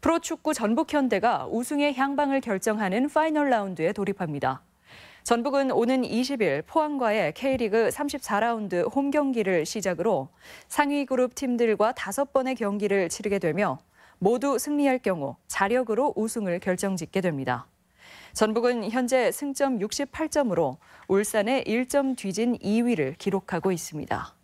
프로축구 전북현대가 우승의 향방을 결정하는 파이널 라운드에 돌입합니다. 전북은 오는 20일 포항과의 K리그 34라운드 홈 경기를 시작으로 상위 그룹 팀들과 다섯 번의 경기를 치르게 되며 모두 승리할 경우 자력으로 우승을 결정짓게 됩니다. 전북은 현재 승점 68점으로 울산에 1점 뒤진 2위를 기록하고 있습니다.